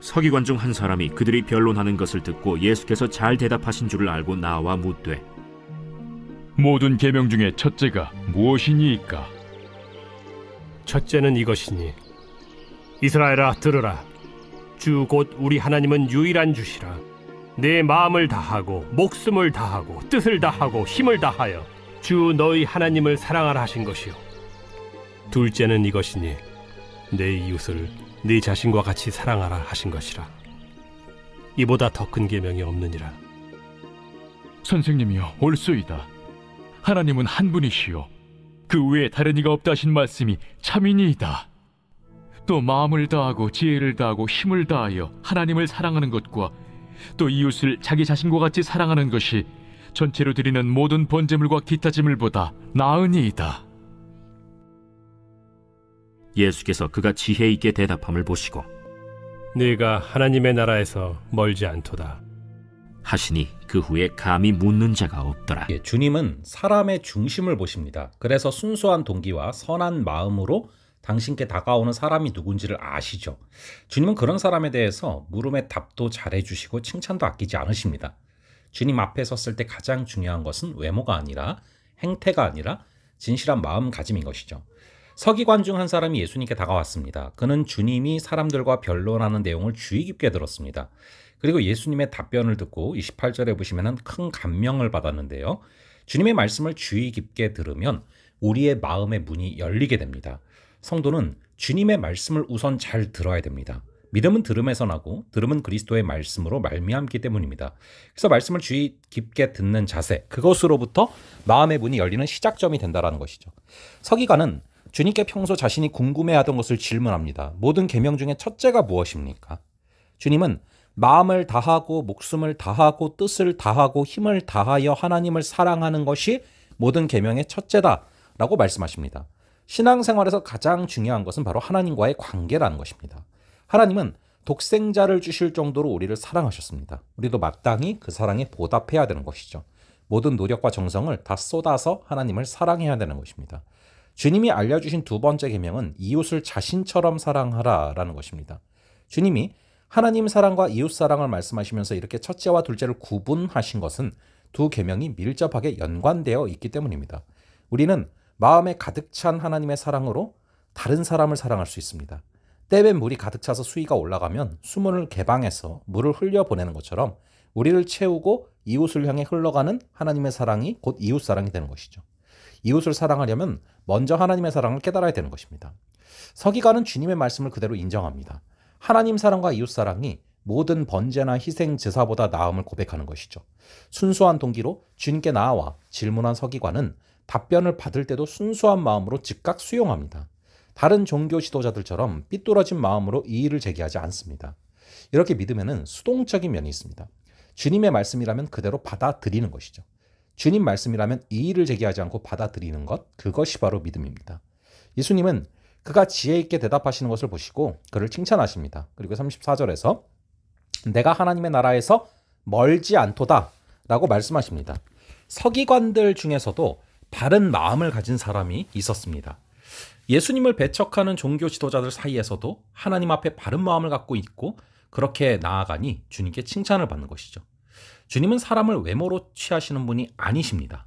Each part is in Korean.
서기관 중 한 사람이 그들이 변론하는 것을 듣고 예수께서 잘 대답하신 줄을 알고 나와 묻되 모든 계명 중에 첫째가 무엇이니이까? 첫째는 이것이니 이스라엘아 들으라 주 곧 우리 하나님은 유일한 주시라 내 마음을 다하고 목숨을 다하고 뜻을 다하고 힘을 다하여 주 너희 하나님을 사랑하라 하신 것이요 둘째는 이것이니 내 이웃을 네 자신과 같이 사랑하라 하신 것이라 이보다 더 큰 계명이 없느니라 선생님이여 옳소이다 하나님은 한 분이시요 그 외에 다른 이가 없다 하신 말씀이 참이니이다 또 마음을 다하고 지혜를 다하고 힘을 다하여 하나님을 사랑하는 것과 또 이웃을 자기 자신과 같이 사랑하는 것이 전체로 드리는 모든 번제물과 기타 제물보다 나으니이다 예수께서 그가 지혜 있게 대답함을 보시고 네가 하나님의 나라에서 멀지 않도다 하시니 그 후에 감히 묻는 자가 없더라. 예, 주님은 사람의 중심을 보십니다. 그래서 순수한 동기와 선한 마음으로 당신께 다가오는 사람이 누군지를 아시죠. 주님은 그런 사람에 대해서 물음에 답도 잘해주시고 칭찬도 아끼지 않으십니다. 주님 앞에 섰을 때 가장 중요한 것은 외모가 아니라 행태가 아니라 진실한 마음가짐인 것이죠. 서기관 중 한 사람이 예수님께 다가왔습니다. 그는 주님이 사람들과 변론하는 내용을 주의 깊게 들었습니다. 그리고 예수님의 답변을 듣고 28절에 보시면 큰 감명을 받았는데요. 주님의 말씀을 주의 깊게 들으면 우리의 마음의 문이 열리게 됩니다. 성도는 주님의 말씀을 우선 잘 들어야 됩니다. 믿음은 들음에서 나고 들음은 그리스도의 말씀으로 말미암기 때문입니다. 그래서 말씀을 주의 깊게 듣는 자세 그것으로부터 마음의 문이 열리는 시작점이 된다라는 것이죠. 서기관은 주님께 평소 자신이 궁금해하던 것을 질문합니다. 모든 계명 중에 첫째가 무엇입니까? 주님은 마음을 다하고 목숨을 다하고 뜻을 다하고 힘을 다하여 하나님을 사랑하는 것이 모든 계명의 첫째다라고 말씀하십니다. 신앙생활에서 가장 중요한 것은 바로 하나님과의 관계라는 것입니다. 하나님은 독생자를 주실 정도로 우리를 사랑하셨습니다. 우리도 마땅히 그 사랑에 보답해야 되는 것이죠. 모든 노력과 정성을 다 쏟아서 하나님을 사랑해야 되는 것입니다. 주님이 알려주신 두 번째 계명은 이웃을 자신처럼 사랑하라라는 것입니다. 주님이 하나님 사랑과 이웃 사랑을 말씀하시면서 이렇게 첫째와 둘째를 구분하신 것은 두 계명이 밀접하게 연관되어 있기 때문입니다. 우리는 마음에 가득 찬 하나님의 사랑으로 다른 사람을 사랑할 수 있습니다. 때에 물이 가득 차서 수위가 올라가면 수문을 개방해서 물을 흘려 보내는 것처럼 우리를 채우고 이웃을 향해 흘러가는 하나님의 사랑이 곧 이웃 사랑이 되는 것이죠. 이웃을 사랑하려면 먼저 하나님의 사랑을 깨달아야 되는 것입니다. 서기관은 주님의 말씀을 그대로 인정합니다. 하나님 사랑과 이웃 사랑이 모든 번제나 희생 제사보다 나음을 고백하는 것이죠. 순수한 동기로 주님께 나와 질문한 서기관은 답변을 받을 때도 순수한 마음으로 즉각 수용합니다. 다른 종교 지도자들처럼 삐뚤어진 마음으로 이의를 제기하지 않습니다. 이렇게 믿음에는 수동적인 면이 있습니다. 주님의 말씀이라면 그대로 받아들이는 것이죠. 주님 말씀이라면 이의를 제기하지 않고 받아들이는 것, 그것이 바로 믿음입니다. 예수님은 그가 지혜 있게 대답하시는 것을 보시고 그를 칭찬하십니다. 그리고 34절에서 내가 하나님의 나라에서 멀지 않도다 라고 말씀하십니다. 서기관들 중에서도 바른 마음을 가진 사람이 있었습니다. 예수님을 배척하는 종교 지도자들 사이에서도 하나님 앞에 바른 마음을 갖고 있고 그렇게 나아가니 주님께 칭찬을 받는 것이죠. 주님은 사람을 외모로 취하시는 분이 아니십니다.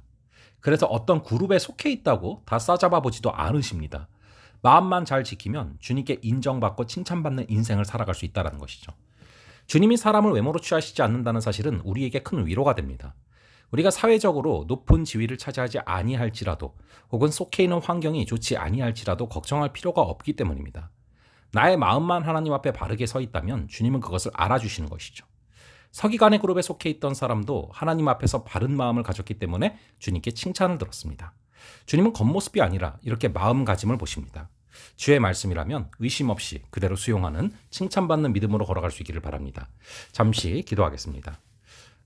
그래서 어떤 그룹에 속해 있다고 다 싸잡아 보지도 않으십니다. 마음만 잘 지키면 주님께 인정받고 칭찬받는 인생을 살아갈 수 있다는 것이죠. 주님이 사람을 외모로 취하시지 않는다는 사실은 우리에게 큰 위로가 됩니다. 우리가 사회적으로 높은 지위를 차지하지 아니할지라도 혹은 속해 있는 환경이 좋지 아니할지라도 걱정할 필요가 없기 때문입니다. 나의 마음만 하나님 앞에 바르게 서 있다면 주님은 그것을 알아주시는 것이죠. 서기관의 그룹에 속해 있던 사람도 하나님 앞에서 바른 마음을 가졌기 때문에 주님께 칭찬을 들었습니다. 주님은 겉모습이 아니라 이렇게 마음가짐을 보십니다. 주의 말씀이라면 의심 없이 그대로 수용하는 칭찬받는 믿음으로 걸어갈 수 있기를 바랍니다. 잠시 기도하겠습니다.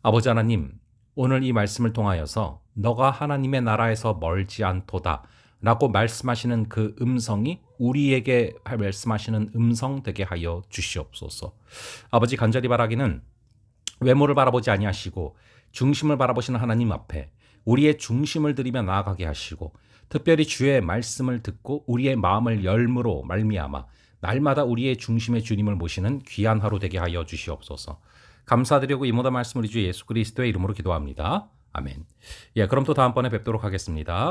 아버지 하나님, 오늘 이 말씀을 통하여서 너가 하나님의 나라에서 멀지 않도다 라고 말씀하시는 그 음성이 우리에게 말씀하시는 음성 되게 하여 주시옵소서. 아버지 간절히 바라기는 외모를 바라보지 아니하시고 중심을 바라보시는 하나님 앞에 우리의 중심을 들이며 나아가게 하시고 특별히 주의 말씀을 듣고 우리의 마음을 열므로 말미암아 날마다 우리의 중심의 주님을 모시는 귀한 하루 되게 하여 주시옵소서. 감사드리고 이모다 말씀 을리주 예수 그리스도의 이름으로 기도합니다. 아멘. 예, 그럼 또 다음번에 뵙도록 하겠습니다.